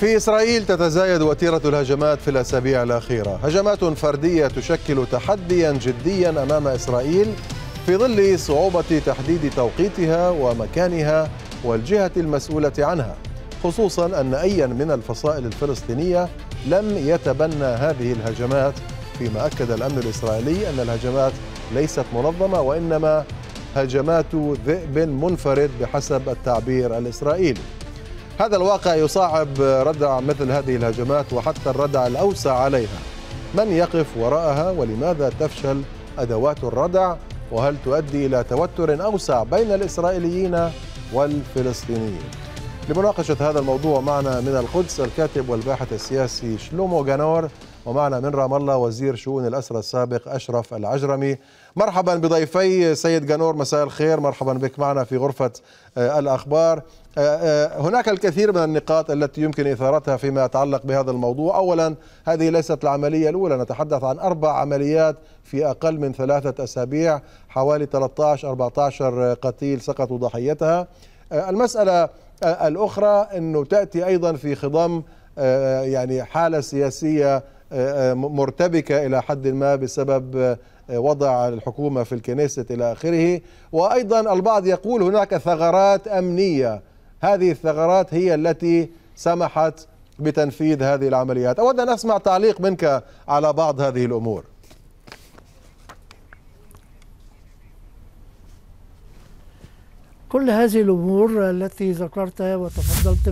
في إسرائيل تتزايد وتيرة الهجمات في الأسابيع الأخيرة هجمات فردية تشكل تحديا جديا أمام إسرائيل في ظل صعوبة تحديد توقيتها ومكانها والجهة المسؤولة عنها خصوصا أن أيا من الفصائل الفلسطينية لم يتبنى هذه الهجمات فيما أكد الأمن الإسرائيلي أن الهجمات ليست منظمة وإنما هجمات ذئب منفرد بحسب التعبير الإسرائيلي هذا الواقع يصعب ردع مثل هذه الهجمات وحتى الردع الأوسع عليها من يقف وراءها ولماذا تفشل أدوات الردع وهل تؤدي إلى توتر أوسع بين الإسرائيليين والفلسطينيين لمناقشة هذا الموضوع معنا من القدس الكاتب والباحث السياسي شلومو جانور ومعنا من رام الله وزير شؤون الأسرى السابق أشرف العجرمي مرحبا بضيفي سيد جانور مساء الخير مرحبا بك معنا في غرفة آه، الأخبار آه، آه، هناك الكثير من النقاط التي يمكن إثارتها فيما يتعلق بهذا الموضوع أولا هذه ليست العملية الأولى نتحدث عن أربع عمليات في أقل من ثلاثة أسابيع حوالي 13-14 قتيل سقطوا ضحيتها آه، المسألة الأخرى أنه تأتي أيضا في خضم يعني حالة سياسية مرتبكة إلى حد ما بسبب وضع الحكومة في الكنيسة إلى آخره وأيضا البعض يقول هناك ثغرات أمنية هذه الثغرات هي التي سمحت بتنفيذ هذه العمليات أود أن أسمع تعليق منك على بعض هذه الأمور كل هذه الأمور التي ذكرتها وتفضلت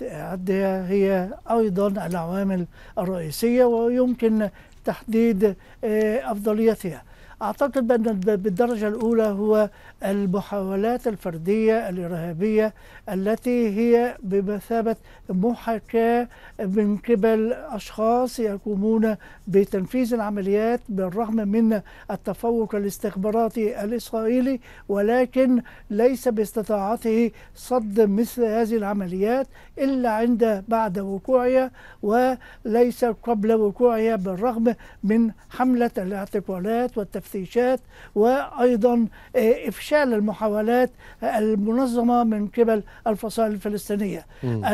بعدها هي أيضا العوامل الرئيسية ويمكن تحديد آه، أفضليتها أعتقد بأن بالدرجة الأولى هو المحاولات الفردية الإرهابية التي هي بمثابة محاكاة من قبل أشخاص يقومون بتنفيذ العمليات بالرغم من التفوق الاستخباراتي الإسرائيلي ولكن ليس باستطاعته صد مثل هذه العمليات إلا عند بعد وقوعها وليس قبل وقوعها بالرغم من حملة الاعتقالات والتفتيش التفتيشات وأيضا آه، إفشال المحاولات آه، المنظمة من قبل الفصائل الفلسطينية م.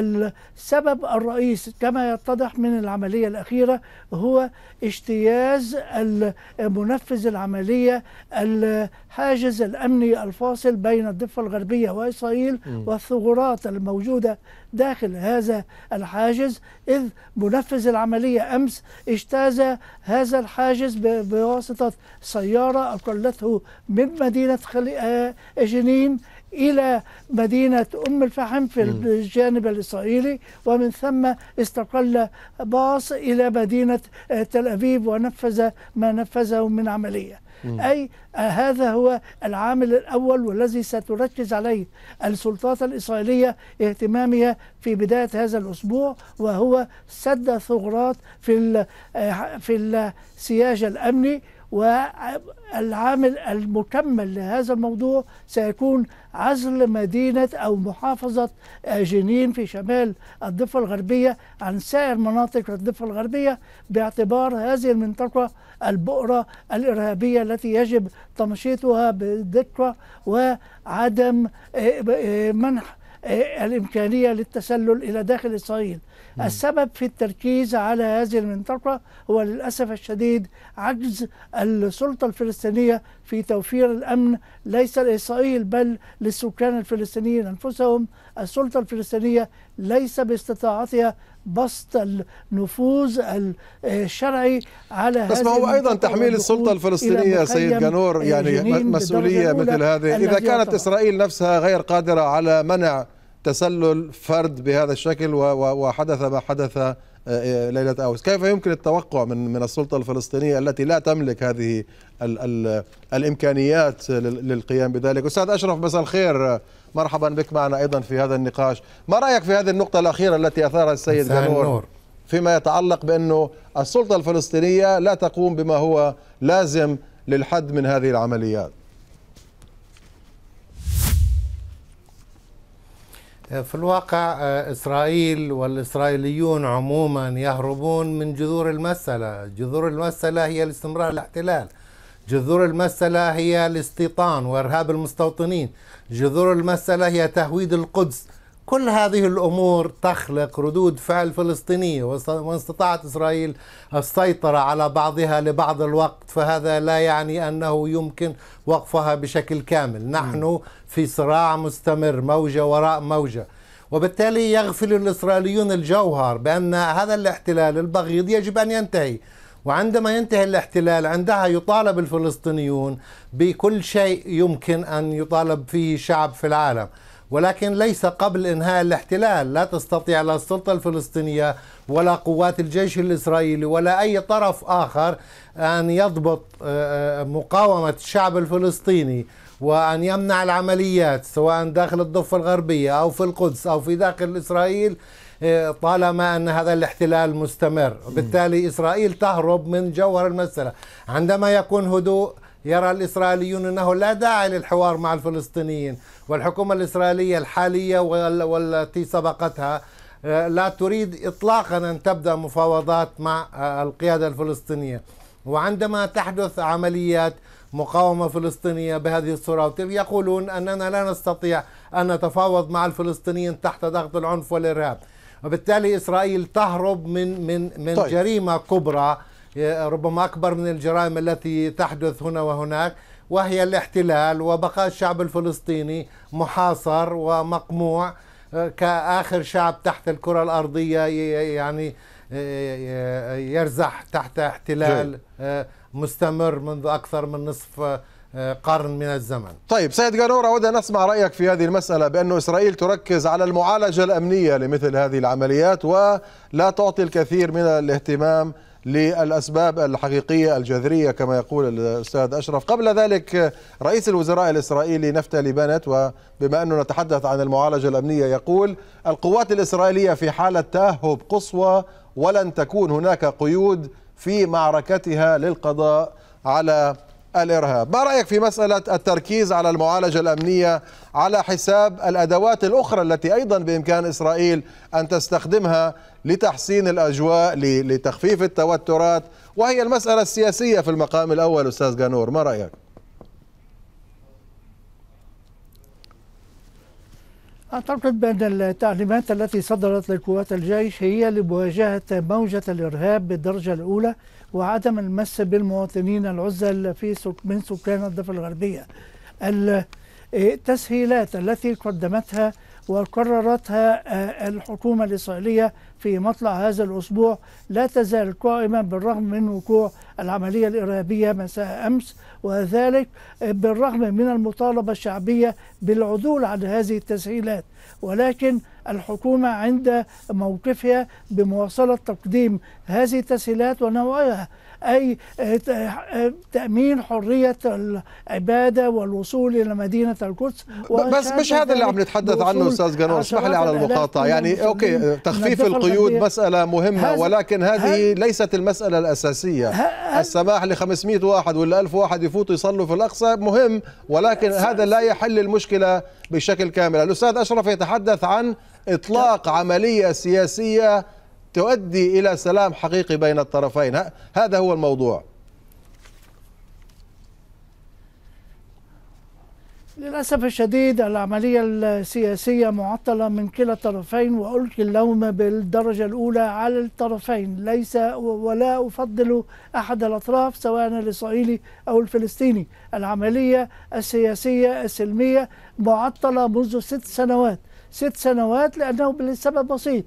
السبب الرئيس كما يتضح من العملية الأخيرة هو اجتياز منفذ العملية الحاجز الأمني الفاصل بين الضفة الغربية وإسرائيل والثغرات الموجودة داخل هذا الحاجز إذ منفذ العملية أمس اجتاز هذا الحاجز بواسطة سيارة أقلته من مدينة آه، جنين إلى مدينة أم الفحم في الجانب الإسرائيلي ومن ثم استقل باص إلى مدينة آه، تل أبيب ونفذ ما نفذه من عملية أي آه، هذا هو العامل الأول والذي ستركز عليه السلطات الإسرائيلية اهتمامها في بداية هذا الأسبوع وهو سد ثغرات في آه، في السياج الأمني والعامل المكمل لهذا الموضوع سيكون عزل مدينة أو محافظة جنين في شمال الضفة الغربية عن سائر مناطق الضفة الغربية باعتبار هذه المنطقة البؤرة الإرهابية التي يجب تمشيطها بدقة وعدم منح آه، الإمكانية للتسلل إلى داخل إسرائيل مم. السبب في التركيز على هذه المنطقة هو للأسف الشديد عجز السلطة الفلسطينية في توفير الأمن ليس لإسرائيل بل للسكان الفلسطينيين أنفسهم السلطة الفلسطينية ليس باستطاعتها بسط النفوذ آه، الشرعي على بس ما هو ايضا تحميل السلطه الفلسطينيه سيد جنور يعني مسؤوليه مثل هذه اذا كانت اسرائيل نفسها غير قادره على منع تسلل فرد بهذا الشكل وحدث ما حدث آه، آه، ليله اوس، كيف يمكن التوقع من من السلطه الفلسطينيه التي لا تملك هذه الـ الـ الامكانيات للقيام بذلك؟ استاذ اشرف مساء الخير مرحبا بك معنا أيضا في هذا النقاش ما رأيك في هذه النقطة الأخيرة التي أثارها السيد جنور فيما يتعلق بأنه السلطة الفلسطينية لا تقوم بما هو لازم للحد من هذه العمليات في الواقع آه، إسرائيل والإسرائيليون عموما يهربون من جذور المسألة جذور المسألة هي الاستمرار الاحتلال جذور المسألة هي الاستيطان وإرهاب المستوطنين جذور المسألة هي تهويد القدس كل هذه الأمور تخلق ردود فعل فلسطينية وإن استطاعت إسرائيل السيطرة على بعضها لبعض الوقت فهذا لا يعني أنه يمكن وقفها بشكل كامل نحن في صراع مستمر موجة وراء موجة وبالتالي يغفل الإسرائيليون الجوهر بأن هذا الاحتلال البغيض يجب أن ينتهي وعندما ينتهي الاحتلال عندها يطالب الفلسطينيون بكل شيء يمكن أن يطالب فيه شعب في العالم ولكن ليس قبل انهاء الاحتلال لا تستطيع لا السلطه الفلسطينيه ولا قوات الجيش الاسرائيلي ولا اي طرف اخر ان يضبط آه، آه، مقاومه الشعب الفلسطيني وان يمنع العمليات سواء داخل الضفه الغربيه او في القدس او في داخل اسرائيل إيه، طالما أن هذا الاحتلال مستمر بالتالي إسرائيل تهرب من جوهر المسألة عندما يكون هدوء يرى الإسرائيليون أنه لا داعي للحوار مع الفلسطينيين والحكومة الإسرائيلية الحالية والتي سبقتها آه، لا تريد إطلاقا أن تبدأ مفاوضات مع آه، القيادة الفلسطينية وعندما تحدث عمليات مقاومة فلسطينية بهذه الصورة يقولون أننا لا نستطيع أن نتفاوض مع الفلسطينيين تحت ضغط العنف والإرهاب وبالتالي إسرائيل تهرب من من من طيب. جريمة كبرى ربما أكبر من الجرائم التي تحدث هنا وهناك وهي الاحتلال وبقاء الشعب الفلسطيني محاصر ومقموع آه، كآخر شعب تحت الكرة الأرضية يعني آه، يرزح تحت احتلال آه، مستمر منذ أكثر من نصف آه، قرن من الزمن طيب سيد قانور أود أن أسمع رأيك في هذه المسألة بأن إسرائيل تركز على المعالجة الأمنية لمثل هذه العمليات ولا تعطي الكثير من الاهتمام للأسباب الحقيقية الجذرية كما يقول الأستاذ أشرف قبل ذلك رئيس الوزراء الإسرائيلي نفتالي بنت وبما أنه نتحدث عن المعالجة الأمنية يقول القوات الإسرائيلية في حالة تأهب قصوى ولن تكون هناك قيود في معركتها للقضاء على الإرهاب ما رأيك في مسألة التركيز على المعالجة الأمنية على حساب الأدوات الأخرى التي أيضا بإمكان إسرائيل أن تستخدمها لتحسين الأجواء لتخفيف التوترات وهي المسألة السياسية في المقام الأول أستاذ جانور ما رأيك؟ أعتقد بأن التعليمات التي صدرت لقوات الجيش هي لمواجهة موجة الإرهاب بالدرجة الأولى وعدم المس بالمواطنين العزل في من سكان الضفة الغربية إيه، التسهيلات التي قدمتها وقررتها آه، الحكومة الإسرائيلية في مطلع هذا الأسبوع لا تزال قائمة بالرغم من وقوع العملية الإرهابية مساء أمس وذلك بالرغم من المطالبة الشعبية بالعدول عن هذه التسهيلات ولكن الحكومة عند موقفها بمواصلة تقديم هذه التسهيلات ونوعها أي آه، آه، آه، تأمين حرية العبادة والوصول إلى مدينة القدس بس مش هذا اللي عم نتحدث عنه أستاذ جنون اسمح لي على المقاطعة يعني أوكي تخفيف القيود مسألة مهمة ولكن هذه ليست المسألة الأساسية السماح ل 500 واحد ولا 1000 واحد يفوتوا يصلوا في الأقصى مهم ولكن هذا لا يحل المشكلة بشكل كامل الأستاذ أشرف يتحدث عن إطلاق عملية سياسية تؤدي إلى سلام حقيقي بين الطرفين هذا هو الموضوع للأسف الشديد العملية السياسية معطلة من كلا الطرفين وألقي اللوم بالدرجة الأولى على الطرفين ليس ولا أفضل أحد الأطراف سواء الإسرائيلي أو الفلسطيني العملية السياسية السلمية معطلة منذ ست سنوات ست سنوات لأنه لسبب بسيط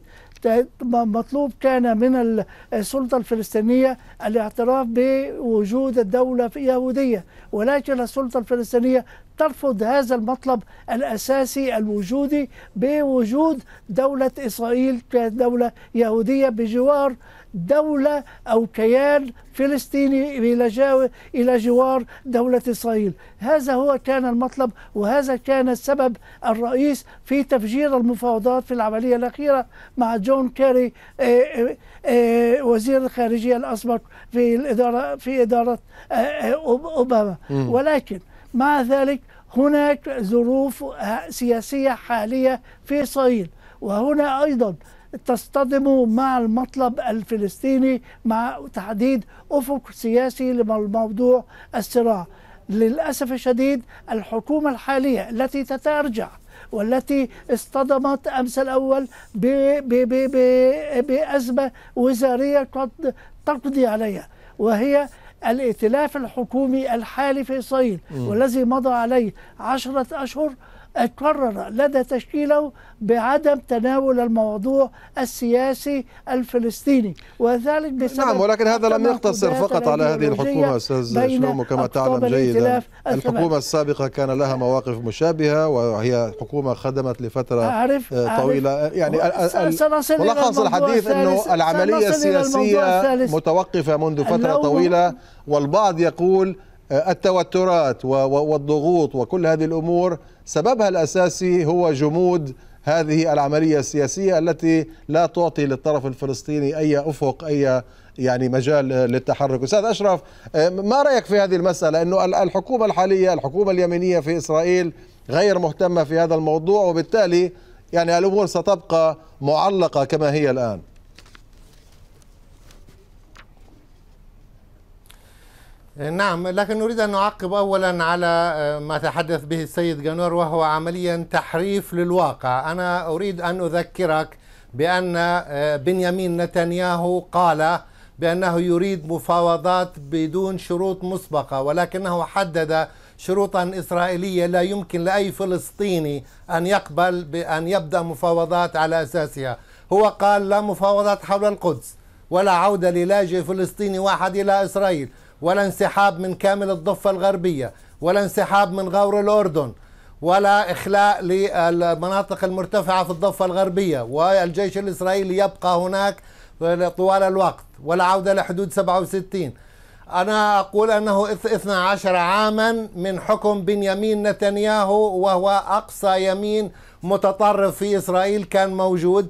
مطلوب كان من السلطة الفلسطينية الاعتراف بوجود الدولة اليهودية ولكن السلطة الفلسطينية ترفض هذا المطلب الأساسي الوجودي بوجود دولة إسرائيل كدولة يهودية بجوار دولة أو كيان فلسطيني إلى إلى جوار دولة إسرائيل هذا هو كان المطلب وهذا كان السبب الرئيس في تفجير المفاوضات في العملية الأخيرة مع جون كيري آه، آه، آه، وزير الخارجية الأسبق في الإدارة في إدارة أوباما ولكن مع ذلك هناك ظروف سياسية حالية في إسرائيل وهنا أيضا تصطدم مع المطلب الفلسطيني مع تحديد أفق سياسي لموضوع الصراع للأسف الشديد الحكومة الحالية التي تتارجع والتي اصطدمت امس الاول بازمه وزاريه قد تقضي عليها وهي الائتلاف الحكومي الحالي في اسرائيل والذي مضى عليه عشره اشهر اقرر لدى تشكيله بعدم تناول الموضوع السياسي الفلسطيني وذلك بسبب نعم ولكن هذا لم يقتصر فقط على هذه الحكومة أستاذ شلومو كما تعلم جيدا الحكومة السابقة كان لها مواقف مشابهة وهي حكومة خدمت لفترة أعرف آه، طويلة أعرف يعني ملخص الحديث أنه العملية السياسية متوقفة منذ فترة طويلة والبعض يقول آه، التوترات والضغوط وكل هذه الأمور سببها الأساسي هو جمود هذه العملية السياسية التي لا تعطي للطرف الفلسطيني أي أفق أي يعني مجال للتحرك أستاذ أشرف ما رأيك في هذه المسألة أنه الحكومة الحالية الحكومة اليمينية في إسرائيل غير مهتمة في هذا الموضوع وبالتالي يعني الأمور ستبقى معلقة كما هي الآن إيه، نعم لكن نريد أن نعقب أولا على آه، ما تحدث به السيد جانور وهو عمليا تحريف للواقع أنا أريد أن أذكرك بأن آه، بنيامين نتنياهو قال بأنه يريد مفاوضات بدون شروط مسبقة ولكنه حدد شروطا إسرائيلية لا يمكن لأي فلسطيني أن يقبل بأن يبدأ مفاوضات على أساسها هو قال لا مفاوضات حول القدس ولا عودة للاجئ فلسطيني واحد إلى إسرائيل ولا انسحاب من كامل الضفة الغربية ولا انسحاب من غور الأردن ولا إخلاء للمناطق المرتفعة في الضفة الغربية والجيش الإسرائيلي يبقى هناك طوال الوقت ولا عودة لحدود 67 أنا أقول أنه 12 عاما من حكم بنيامين نتنياهو وهو أقصى يمين متطرف في إسرائيل كان موجود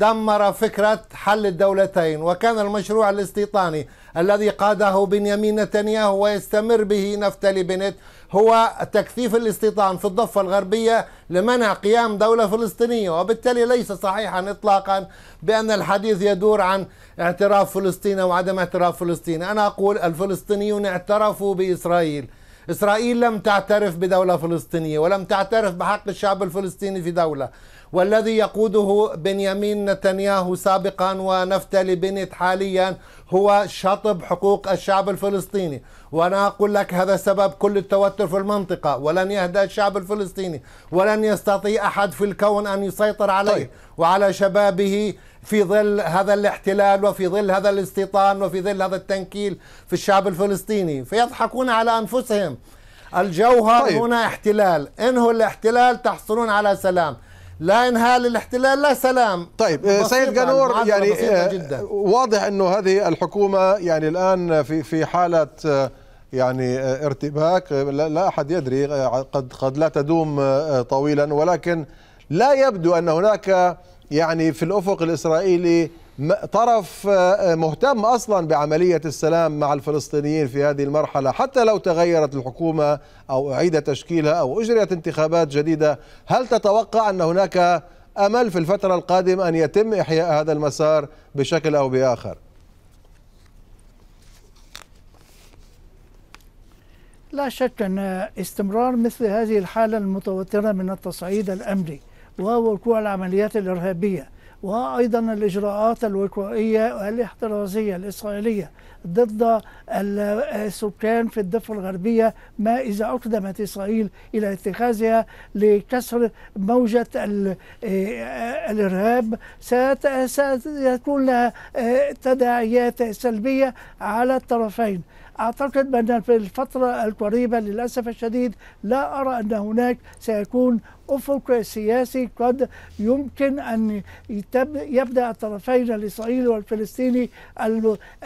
دمر فكرة حل الدولتين وكان المشروع الاستيطاني الذي قاده بنيامين نتنياهو ويستمر به نفتلي بنت هو تكثيف الاستيطان في الضفة الغربية لمنع قيام دولة فلسطينية وبالتالي ليس صحيحا إطلاقا بأن الحديث يدور عن اعتراف فلسطين وعدم اعتراف فلسطين أنا أقول الفلسطينيون اعترفوا بإسرائيل إسرائيل لم تعترف بدولة فلسطينية ولم تعترف بحق الشعب الفلسطيني في دولة والذي يقوده بنيامين نتنياهو سابقا ونفتلي بنت حاليا هو شطب حقوق الشعب الفلسطيني وأنا أقول لك هذا سبب كل التوتر في المنطقة ولن يهدأ الشعب الفلسطيني ولن يستطيع أحد في الكون أن يسيطر عليه طيب. وعلى شبابه في ظل هذا الاحتلال وفي ظل هذا الاستيطان وفي ظل هذا التنكيل في الشعب الفلسطيني فيضحكون على أنفسهم الجوهر طيب. هنا احتلال انه الاحتلال تحصلون على سلام لا انهاء للاحتلال لا سلام طيب آه، سيد جنور يعني, يعني، آه، جداً. واضح انه هذه الحكومه يعني الان في في حاله آه، يعني ارتباك لا احد يدري قد قد لا تدوم طويلا ولكن لا يبدو ان هناك يعني في الافق الاسرائيلي طرف آه، آه، مهتم اصلا بعمليه السلام مع الفلسطينيين في هذه المرحله حتى لو تغيرت الحكومه او اعيد تشكيلها او اجريت انتخابات جديده هل تتوقع ان هناك امل في الفتره القادمه ان يتم احياء هذا المسار بشكل او باخر لا شك ان استمرار مثل هذه الحاله المتوتره من التصعيد الامني ووقوع العمليات الارهابيه وأيضا الإجراءات الوقائية الاحترازية الإسرائيلية ضد السكان في الضفة الغربية ما إذا أقدمت إسرائيل إلى اتخاذها لكسر موجة آه، الإرهاب ستكون لها آه، تداعيات سلبية على الطرفين أعتقد بأن في الفترة القريبة للأسف الشديد لا أرى أن هناك سيكون أفق سياسي قد يمكن أن يبدأ الطرفين الإسرائيلي والفلسطيني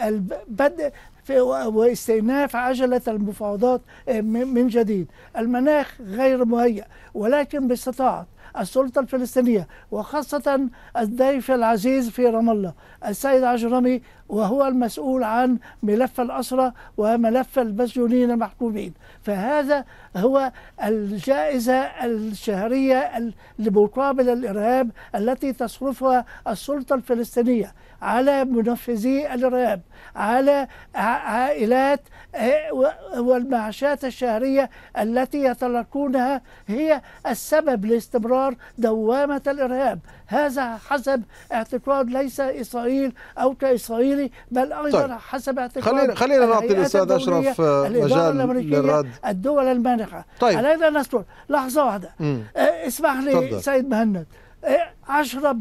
البدء واستئناف عجلة المفاوضات آه، من جديد المناخ غير مهيأ ولكن باستطاعت السلطة الفلسطينية وخاصة الضيف العزيز في رام الله السيد عجرمي وهو المسؤول عن ملف الأسرة وملف المسجونين المحكومين فهذا هو الجائزة الشهرية لمقابل الإرهاب التي تصرفها السلطة الفلسطينية على منفذي الإرهاب على عائلات آه، والمعاشات الشهرية التي يتلقونها هي السبب لاستمرار دوامة الإرهاب هذا حسب اعتقاد ليس إسرائيل أو كإسرائيل غيره يعني، بل ايضا طيب. حسب خلينا خلينا نعطي الاستاذ اشرف آه، مجال للرد الدول المانحه طيب علينا نذكر لحظه واحده آه، اسمح لي تفضل. سيد مهند 10% آه،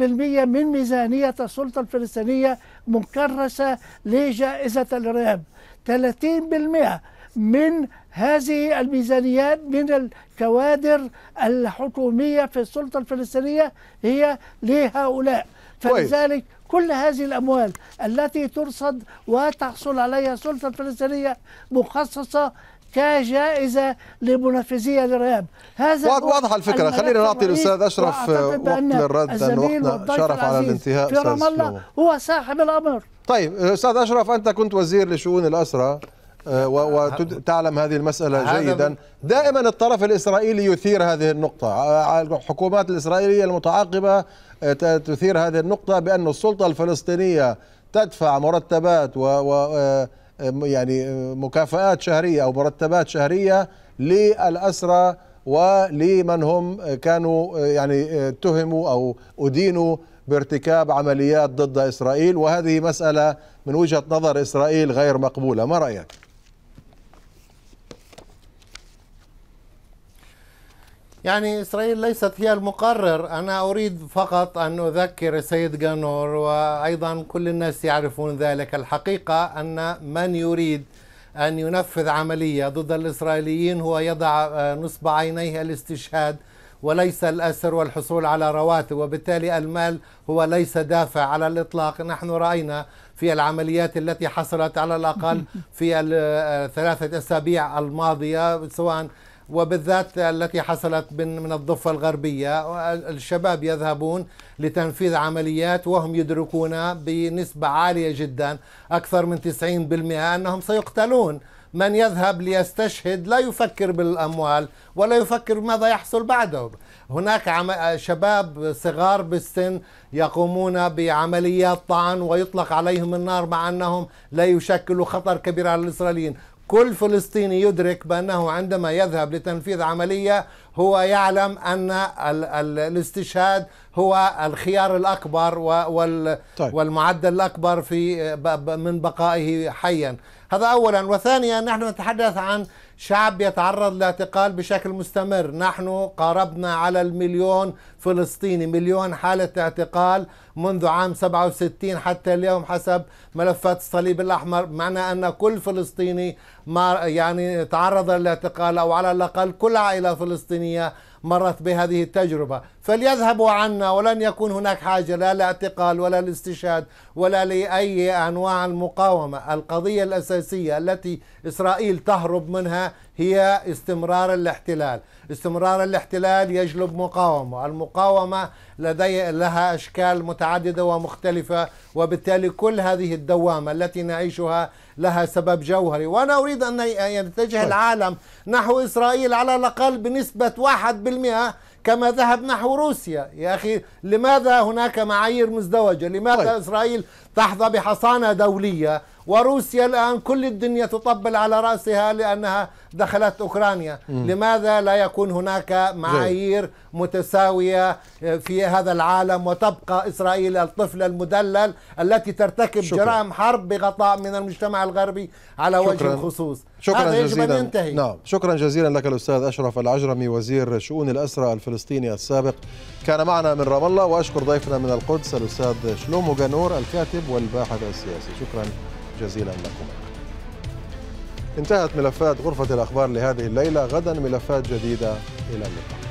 من ميزانية السلطة الفلسطينية مكرسة لجائزة الإرهاب 30% من هذه الميزانيات من الكوادر الحكومية في السلطة الفلسطينية هي لهؤلاء فلذلك كل هذه الأموال التي ترصد وتحصل عليها السلطة الفلسطينية مخصصة كجائزة لمنفذية الإرهاب هذا واضحة الفكرة خلينا نعطي الأستاذ أشرف وقت للرد لأن وقتنا شرف على الانتهاء في رام الله هو صاحب الأمر طيب أستاذ أشرف أنت كنت وزير لشؤون الأسرة آه، وتعلم هذه المسألة جيدا دائما الطرف الإسرائيلي يثير هذه النقطة آه، آه، الحكومات الإسرائيلية المتعاقبة تثير هذه النقطة بأن السلطة الفلسطينية تدفع مرتبات و, يعني مكافآت شهرية أو مرتبات شهرية للأسرى ولمن هم كانوا يعني اتهموا أو أدينوا بارتكاب عمليات ضد إسرائيل وهذه مسألة من وجهة نظر إسرائيل غير مقبولة ما رأيك؟ يعني إسرائيل ليست هي المقرر أنا أريد فقط أن أذكر السيد جانور وأيضا كل الناس يعرفون ذلك الحقيقة أن من يريد أن ينفذ عملية ضد الإسرائيليين هو يضع آه، نصب عينيه الاستشهاد وليس الأسر والحصول على رواتب وبالتالي المال هو ليس دافع على الإطلاق نحن رأينا في العمليات التي حصلت على الأقل في الثلاثة آه، أسابيع الماضية سواء وبالذات التي حصلت من من الضفة الغربية الشباب يذهبون لتنفيذ عمليات وهم يدركون بنسبة عالية جدا أكثر من 90% أنهم سيقتلون من يذهب ليستشهد لا يفكر بالأموال ولا يفكر ماذا يحصل بعده هناك شباب صغار بالسن يقومون بعمليات طعن ويطلق عليهم النار مع أنهم لا يشكلوا خطر كبير على الإسرائيليين كل فلسطيني يدرك بأنه عندما يذهب لتنفيذ عملية هو يعلم أن ال ال الاستشهاد هو الخيار الأكبر وال طيب. والمعدل الأكبر في من بقائه حيا هذا أولا وثانيا نحن نتحدث عن شعب يتعرض لاعتقال بشكل مستمر نحن قاربنا على المليون فلسطيني مليون حالة اعتقال منذ عام 67 حتى اليوم حسب ملفات الصليب الأحمر معنى أن كل فلسطيني ما يعني تعرض للاعتقال أو على الأقل كل عائلة فلسطينية مرت بهذه التجربة فليذهبوا عنا ولن يكون هناك حاجة لا لاعتقال ولا لاستشهاد ولا لأي أنواع المقاومة القضية الأساسية التي إسرائيل تهرب منها هي استمرار الاحتلال استمرار الاحتلال يجلب مقاومة المقاومة لدي لها أشكال متعددة ومختلفة وبالتالي كل هذه الدوامة التي نعيشها لها سبب جوهري وأنا أريد أن يتجه طيب. العالم نحو إسرائيل على الأقل بنسبة 1% كما ذهب نحو روسيا يا أخي لماذا هناك معايير مزدوجة لماذا طيب. إسرائيل تحظى بحصانة دولية وروسيا الآن كل الدنيا تطبل على رأسها لأنها دخلت أوكرانيا مم. لماذا لا يكون هناك معايير متساوية في هذا العالم وتبقى إسرائيل الطفل المدلل التي ترتكب شكرا. جرائم حرب بغطاء من المجتمع الغربي على شكرا. وجه الخصوص شكرا جزيلا ينتهي. نعم شكرا جزيلا لك الأستاذ أشرف العجرمي وزير شؤون الأسرى الفلسطيني السابق كان معنا من رام الله وأشكر ضيفنا من القدس الأستاذ شلومو جانور الكاتب والباحث السياسي شكرا جزيلا لكم انتهت ملفات غرفة الأخبار لهذه الليلة غدا ملفات جديدة إلى اللقاء